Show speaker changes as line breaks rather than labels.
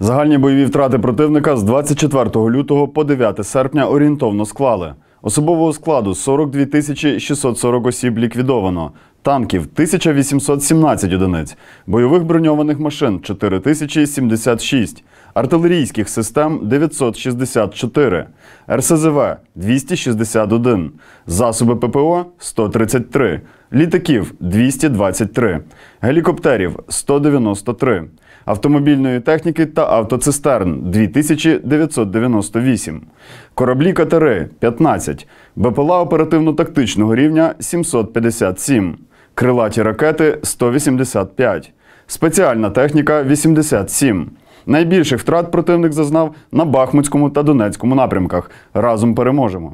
Загальні бойові втрати противника з 24 лютого по 9 серпня орієнтовно склали. Особового складу 42 640 осіб ліквідовано, танків 1817 одиниць, бойових броньованих машин 4076, артилерійських систем 964, РСЗВ 261, засоби ППО 133, літаків 223, гелікоптерів 193, автомобільної техніки та автоцистерн 2998, кораблі катери 15, БПЛА оперативно-тактичного рівня 757, крилаті ракети 185, спеціальна техніка 87. Найбільших втрат противник зазнав на Бахмутському та Донецькому напрямках. Разом переможемо.